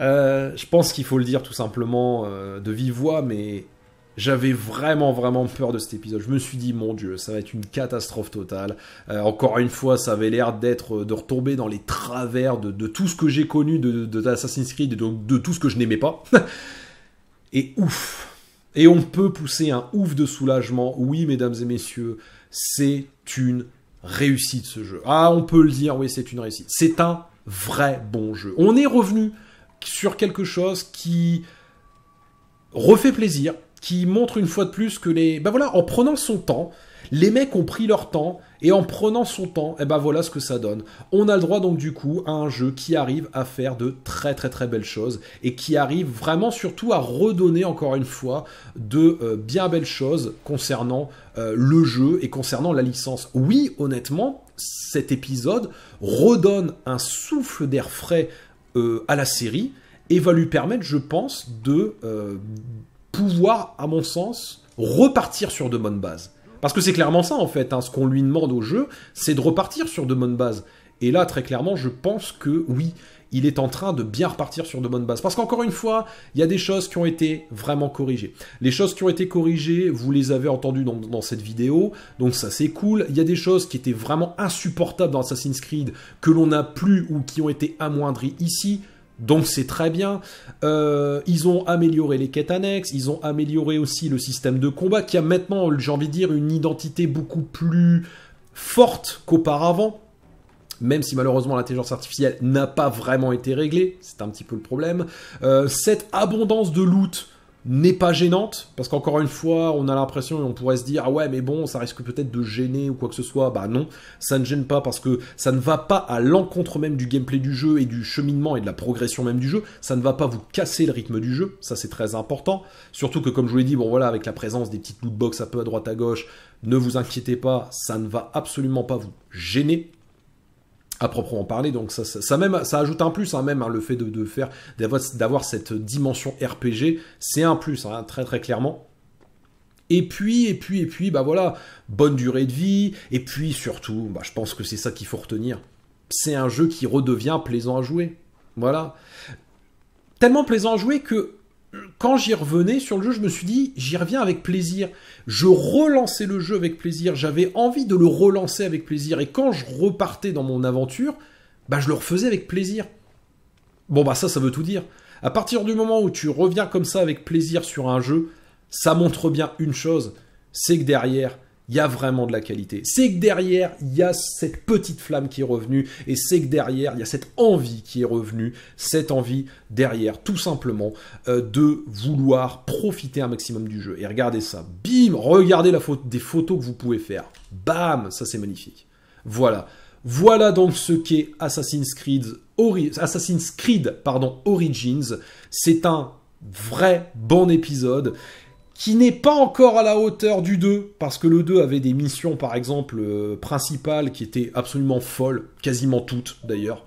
Euh, je pense qu'il faut le dire tout simplement euh, de vive voix, mais j'avais vraiment vraiment peur de cet épisode. Je me suis dit mon dieu, ça va être une catastrophe totale. Euh, encore une fois, ça avait l'air d'être de retomber dans les travers de, tout ce que j'ai connu de, Assassin's Creed et de tout ce que je n'aimais pas. et ouf. Et on peut pousser un ouf de soulagement. Oui, mesdames et messieurs, c'est une réussite ce jeu. Ah, on peut le dire, oui, c'est une réussite. C'est un vrai bon jeu. On est revenu sur quelque chose qui refait plaisir, qui montre une fois de plus que les... Ben voilà, en prenant son temps, les mecs ont pris leur temps, et en prenant son temps, et eh ben voilà ce que ça donne. On a le droit donc du coup à un jeu qui arrive à faire de très très très belles choses, et qui arrive vraiment surtout à redonner encore une fois de euh, bien belles choses concernant euh, le jeu et concernant la licence. Oui, honnêtement, cet épisode redonne un souffle d'air frais euh, à la série et va lui permettre, je pense, de euh, pouvoir, à mon sens, repartir sur de bonnes bases. Parce que c'est clairement ça, en fait, hein, ce qu'on lui demande au jeu, c'est de repartir sur de bonnes bases. Et là, très clairement, je pense que oui, il est en train de bien repartir sur de bonnes bases. Parce qu'encore une fois, il y a des choses qui ont été vraiment corrigées. Les choses qui ont été corrigées, vous les avez entendues dans, cette vidéo, donc ça c'est cool. Il y a des choses qui étaient vraiment insupportables dans Assassin's Creed, que l'on n'a plus ou qui ont été amoindries ici. Donc c'est très bien. Euh, ils ont amélioré les quêtes annexes, ils ont amélioré aussi le système de combat qui a maintenant, j'ai envie de dire, une identité beaucoup plus forte qu'auparavant même si malheureusement l'intelligence artificielle n'a pas vraiment été réglée, c'est un petit peu le problème. Euh, cette abondance de loot n'est pas gênante, parce qu'encore une fois, on a l'impression et on pourrait se dire, ah ouais, mais bon, ça risque peut-être de gêner ou quoi que ce soit. Bah non, ça ne gêne pas parce que ça ne va pas à l'encontre même du gameplay du jeu et du cheminement et de la progression même du jeu. Ça ne va pas vous casser le rythme du jeu, ça c'est très important. Surtout que, comme je vous l'ai dit, bon voilà, avec la présence des petites loot box un peu à droite à gauche, ne vous inquiétez pas, ça ne va absolument pas vous gêner à proprement parler. Donc ça, même, ça ajoute un plus, hein, même hein, le fait de, faire d'avoir cette dimension RPG, c'est un plus, hein, très très clairement. Et puis, et puis, et puis, bah voilà, bonne durée de vie, et puis surtout, bah, je pense que c'est ça qu'il faut retenir. C'est un jeu qui redevient plaisant à jouer. Voilà. Tellement plaisant à jouer que quand j'y revenais sur le jeu, je me suis dit, j'y reviens avec plaisir. Je relançais le jeu avec plaisir. J'avais envie de le relancer avec plaisir. Et quand je repartais dans mon aventure, bah, je le refaisais avec plaisir. Bon, bah, ça, ça veut tout dire. À partir du moment où tu reviens comme ça avec plaisir sur un jeu, ça montre bien une chose, c'est que derrière, il y a vraiment de la qualité. C'est que derrière, il y a cette petite flamme qui est revenue, et c'est que derrière, il y a cette envie qui est revenue, cette envie derrière, tout simplement, euh, de vouloir profiter un maximum du jeu. Et regardez ça, bim, regardez la faute des photos que vous pouvez faire. Bam, ça c'est magnifique. Voilà. Voilà donc ce qu'est Assassin's Creed, Assassin's Creed pardon, Origins. C'est un vrai bon épisode qui n'est pas encore à la hauteur du 2, parce que le 2 avait des missions, par exemple, euh, principales qui étaient absolument folles, quasiment toutes d'ailleurs.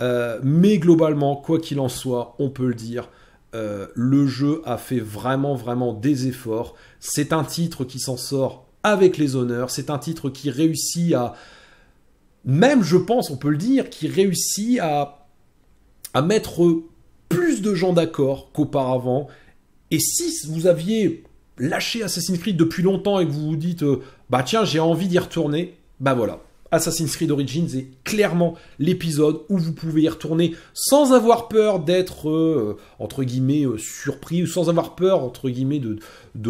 Euh, mais globalement, quoi qu'il en soit, on peut le dire, euh, le jeu a fait vraiment, vraiment des efforts. C'est un titre qui s'en sort avec les honneurs, c'est un titre qui réussit à... Même, je pense, on peut le dire, qui réussit à, à mettre plus de gens d'accord qu'auparavant et si vous aviez lâché Assassin's Creed depuis longtemps et que vous vous dites euh, bah tiens j'ai envie d'y retourner, bah voilà. Assassin's Creed Origins est clairement l'épisode où vous pouvez y retourner sans avoir peur d'être euh, entre guillemets euh, surpris ou sans avoir peur entre guillemets de,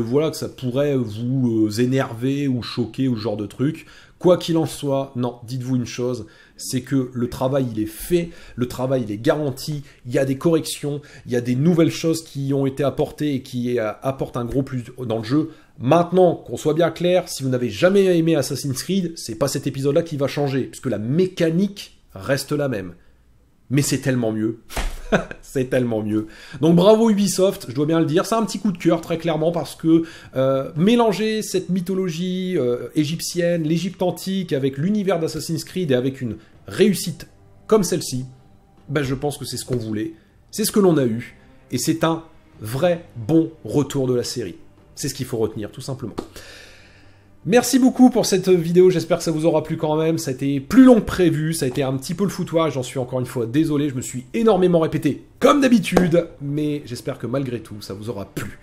voilà que ça pourrait vous énerver ou choquer ou ce genre de truc. Quoi qu'il en soit, non, dites-vous une chose, c'est que le travail il est fait, le travail il est garanti, il y a des corrections, il y a des nouvelles choses qui ont été apportées et qui euh, apportent un gros plus dans le jeu. Maintenant, qu'on soit bien clair, si vous n'avez jamais aimé Assassin's Creed, c'est pas cet épisode-là qui va changer, puisque la mécanique reste la même. Mais c'est tellement mieux. c'est tellement mieux. Donc bravo Ubisoft, je dois bien le dire. C'est un petit coup de cœur, très clairement, parce que euh, mélanger cette mythologie euh, égyptienne, l'Égypte antique, avec l'univers d'Assassin's Creed et avec une réussite comme celle-ci, ben, je pense que c'est ce qu'on voulait. C'est ce que l'on a eu. Et c'est un vrai bon retour de la série. C'est ce qu'il faut retenir, tout simplement. Merci beaucoup pour cette vidéo, j'espère que ça vous aura plu quand même, ça a été plus long que prévu, ça a été un petit peu le foutoir, j'en suis encore une fois désolé, je me suis énormément répété comme d'habitude, mais j'espère que malgré tout ça vous aura plu.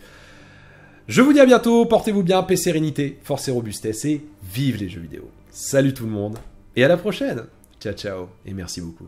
Je vous dis à bientôt, portez-vous bien, paix, sérénité, force et robustesse, et vive les jeux vidéo. Salut tout le monde, et à la prochaine Ciao ciao, et merci beaucoup.